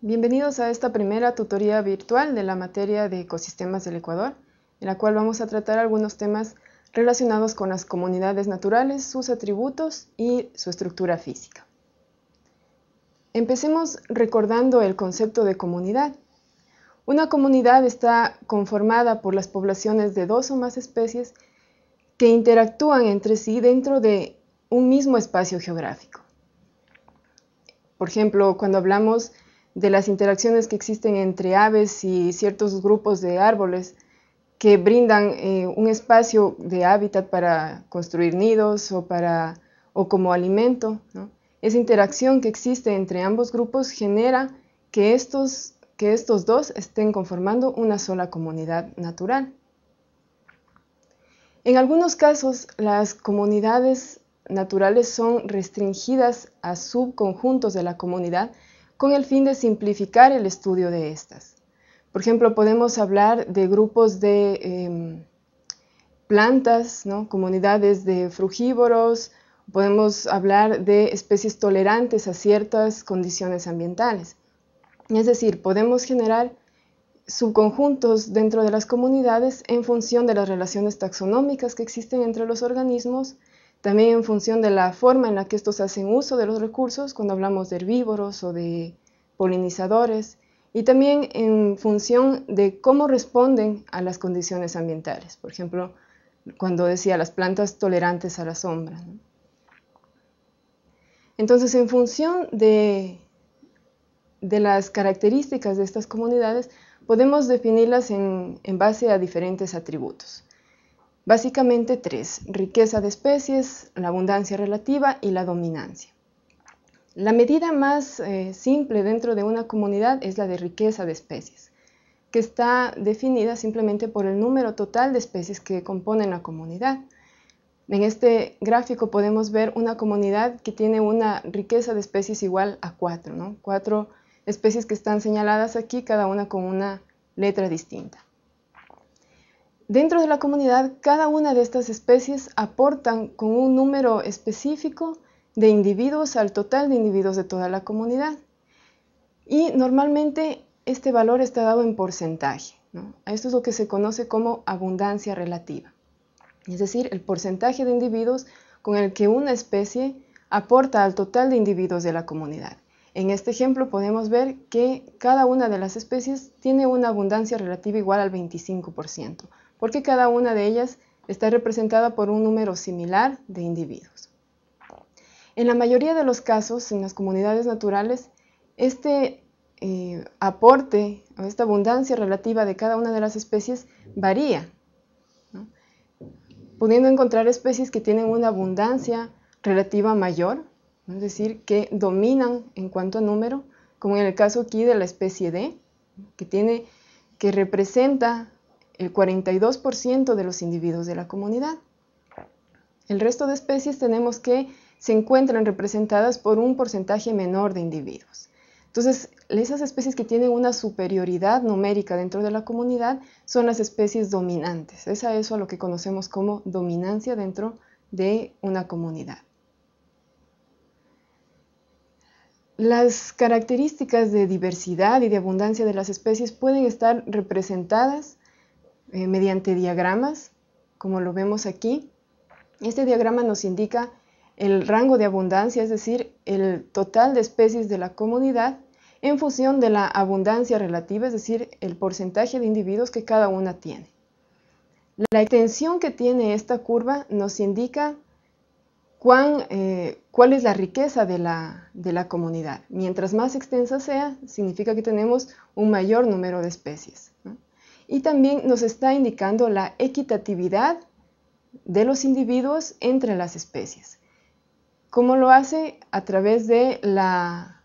Bienvenidos a esta primera tutoría virtual de la materia de ecosistemas del Ecuador, en la cual vamos a tratar algunos temas relacionados con las comunidades naturales, sus atributos y su estructura física. Empecemos recordando el concepto de comunidad. Una comunidad está conformada por las poblaciones de dos o más especies que interactúan entre sí dentro de un mismo espacio geográfico. Por ejemplo, cuando hablamos de las interacciones que existen entre aves y ciertos grupos de árboles que brindan eh, un espacio de hábitat para construir nidos o, para, o como alimento. Esa interacción que existe entre ambos grupos genera que estos, que estos dos estén conformando una sola comunidad natural. En algunos casos, las comunidades naturales son restringidas a subconjuntos de la comunidad con el fin de simplificar el estudio de estas. Por ejemplo, podemos hablar de grupos de em, plantas, comunidades de frugívoros, podemos hablar de especies tolerantes a ciertas condiciones ambientales. Es decir, podemos generar subconjuntos dentro de las comunidades en función de las relaciones taxonómicas que existen entre los organismos también en función de la forma en la que estos hacen uso de los recursos, cuando hablamos de herbívoros o de polinizadores, y también en función de cómo responden a las condiciones ambientales. Por ejemplo, cuando decía las plantas tolerantes a la sombra. Entonces, en función de, las características de estas comunidades, podemos definirlas en base a diferentes atributos. Básicamente tres, riqueza de especies, la abundancia relativa y la dominancia. La medida más eh, simple dentro de una comunidad es la de riqueza de especies, que está definida simplemente por el número total de especies que componen la comunidad. En este gráfico podemos ver una comunidad que tiene una riqueza de especies igual a cuatro, cuatro especies que están señaladas aquí, cada una con una letra distinta. Dentro de la comunidad, cada una de estas especies aportan con un número específico de individuos al total de individuos de toda la comunidad. Y normalmente este valor está dado en porcentaje. Esto es lo que se conoce como abundancia relativa. Es decir, el porcentaje de individuos con el que una especie aporta al total de individuos de la comunidad. En este ejemplo podemos ver que cada una de las especies tiene una abundancia relativa igual al 25%, porque cada una de ellas está representada por un número similar de individuos. En la mayoría de los casos, en las comunidades naturales, este eh, aporte o esta abundancia relativa de cada una de las especies varía, pudiendo encontrar especies que tienen una abundancia relativa mayor es decir, que dominan en cuanto a número, como en el caso aquí de la especie D, que, tiene, que representa el 42% de los individuos de la comunidad. El resto de especies tenemos que se encuentran representadas por un porcentaje menor de individuos. Entonces, esas especies que tienen una superioridad numérica dentro de la comunidad son las especies dominantes. Es a eso a lo que conocemos como dominancia dentro de una comunidad. Las características de diversidad y de abundancia de las especies pueden estar representadas eh, mediante diagramas, como lo vemos aquí. Este diagrama nos indica el rango de abundancia, es decir, el total de especies de la comunidad en función de la abundancia relativa, es decir, el porcentaje de individuos que cada una tiene. La extensión que tiene esta curva nos indica eh, cuál es la riqueza de la, comunidad. Mientras más extensa sea, significa que tenemos un mayor número de especies. Y también nos está indicando la equitatividad de los individuos entre las especies. ¿Cómo lo hace? A través de la,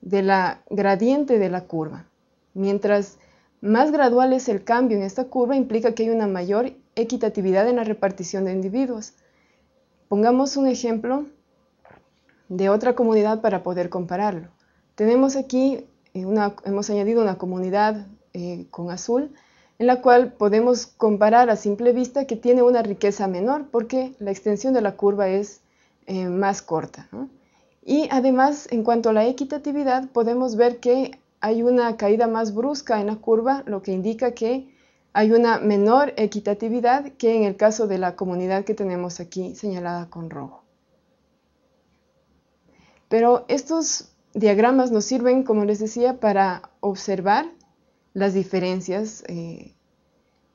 de la gradiente de la curva. Mientras más gradual es el cambio en esta curva, implica que hay una mayor equitatividad en la repartición de individuos. Pongamos un ejemplo de otra comunidad para poder compararlo. Tenemos aquí, eh, hemos añadido una comunidad eh, con azul, en la cual podemos comparar a simple vista que tiene una riqueza menor porque la extensión de la curva es eh, más corta. Y además, en cuanto a la equitatividad, podemos ver que hay una caída más brusca en la curva, lo que indica que hay una menor equitatividad que en el caso de la comunidad que tenemos aquí señalada con rojo. Pero estos diagramas nos sirven, como les decía, para observar las diferencias eh,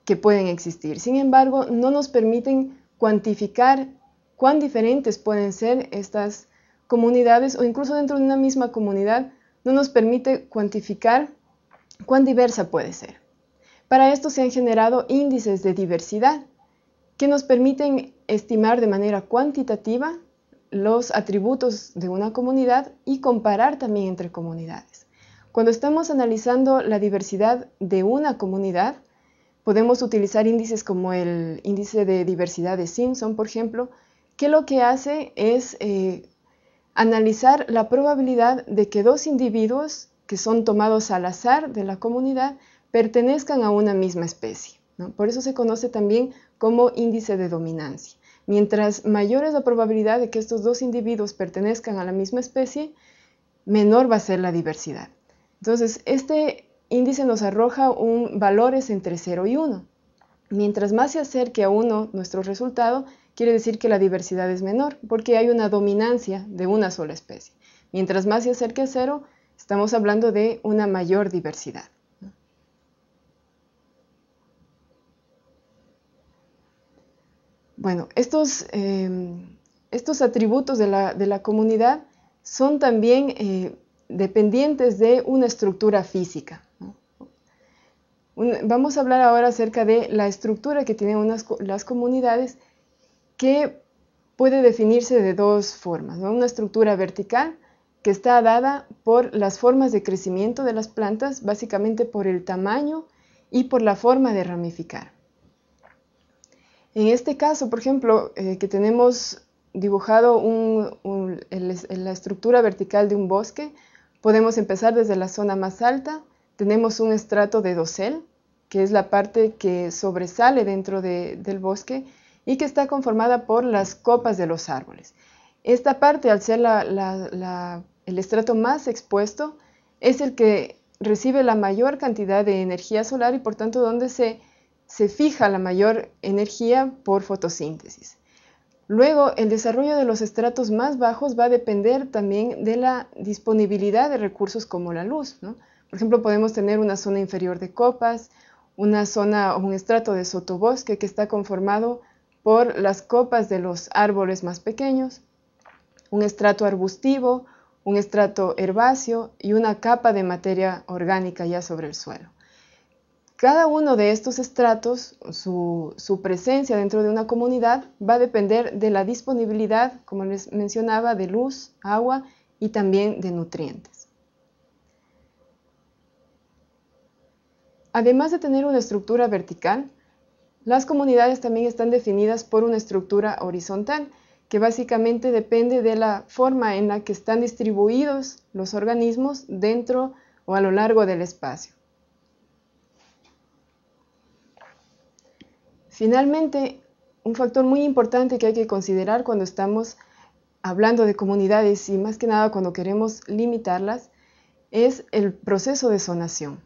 que pueden existir. Sin embargo, no nos permiten cuantificar cuán diferentes pueden ser estas comunidades o incluso dentro de una misma comunidad, no nos permite cuantificar cuán diversa puede ser. Para esto se han generado índices de diversidad que nos permiten estimar de manera cuantitativa los atributos de una comunidad y comparar también entre comunidades. Cuando estamos analizando la diversidad de una comunidad, podemos utilizar índices como el índice de diversidad de Simpson, por ejemplo, que lo que hace es eh, analizar la probabilidad de que dos individuos que son tomados al azar de la comunidad pertenezcan a una misma especie. Por eso se conoce también como índice de dominancia. Mientras mayor es la probabilidad de que estos dos individuos pertenezcan a la misma especie, menor va a ser la diversidad. Entonces, este índice nos arroja un valores entre 0 y 1. Mientras más se acerque a 1 nuestro resultado, quiere decir que la diversidad es menor, porque hay una dominancia de una sola especie. Mientras más se acerque a 0, estamos hablando de una mayor diversidad. Bueno, estos, em, estos atributos de la, comunidad son también eh, dependientes de una estructura física. vamos a hablar ahora acerca de la estructura que tienen las comunidades que puede definirse de dos formas. Una estructura vertical que está dada por las formas de crecimiento de las plantas, básicamente por el tamaño y por la forma de ramificar. En este caso, por ejemplo, eh, que tenemos dibujado un, la estructura vertical de un bosque, podemos empezar desde la zona más alta, tenemos un estrato de dosel, que es la parte que sobresale dentro del bosque y que está conformada por las copas de los árboles. Esta parte, al ser el estrato más expuesto, es el que recibe la mayor cantidad de energía solar y por tanto donde se se fija la mayor energía por fotosíntesis. Luego, el desarrollo de los estratos más bajos va a depender también de la disponibilidad de recursos como la luz. Por ejemplo, podemos tener una zona inferior de copas, una zona o un estrato de sotobosque que está conformado por las copas de los árboles más pequeños, un estrato arbustivo, un estrato herbáceo y una capa de materia orgánica ya sobre el suelo. Cada uno de estos estratos, su, presencia dentro de una comunidad va a depender de la disponibilidad, como les mencionaba, de luz, agua y también de nutrientes. Además de tener una estructura vertical, las comunidades también están definidas por una estructura horizontal, que básicamente depende de la forma en la que están distribuidos los organismos dentro o a lo largo del espacio. Finalmente, un factor muy importante que hay que considerar cuando estamos hablando de comunidades y más que nada cuando queremos limitarlas es el proceso de zonación.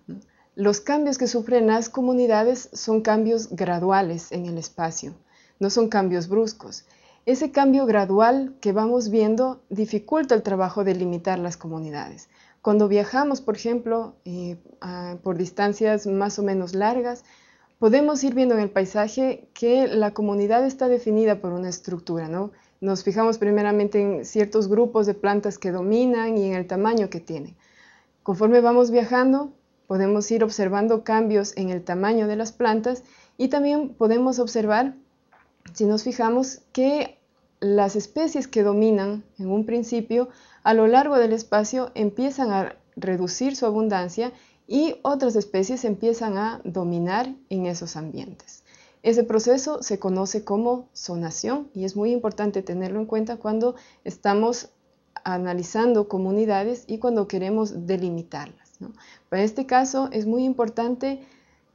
Los cambios que sufren las comunidades son cambios graduales en el espacio, no son cambios bruscos. Ese cambio gradual que vamos viendo dificulta el trabajo de limitar las comunidades. Cuando viajamos, por ejemplo, eh, por distancias más o menos largas, podemos ir viendo en el paisaje que la comunidad está definida por una estructura, ¿no? Nos fijamos primeramente en ciertos grupos de plantas que dominan y en el tamaño que tienen. Conforme vamos viajando, podemos ir observando cambios en el tamaño de las plantas y también podemos observar, si nos fijamos, que las especies que dominan en un principio a lo largo del espacio empiezan a reducir su abundancia y otras especies empiezan a dominar en esos ambientes. Ese proceso se conoce como zonación y es muy importante tenerlo en cuenta cuando estamos analizando comunidades y cuando queremos delimitarlas. ¿no? Para este caso es muy importante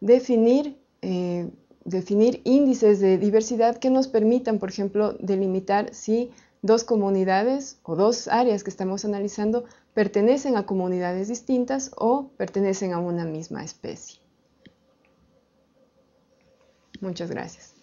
definir, eh, definir índices de diversidad que nos permitan, por ejemplo, delimitar si dos comunidades o dos áreas que estamos analizando pertenecen a comunidades distintas o pertenecen a una misma especie. Muchas gracias.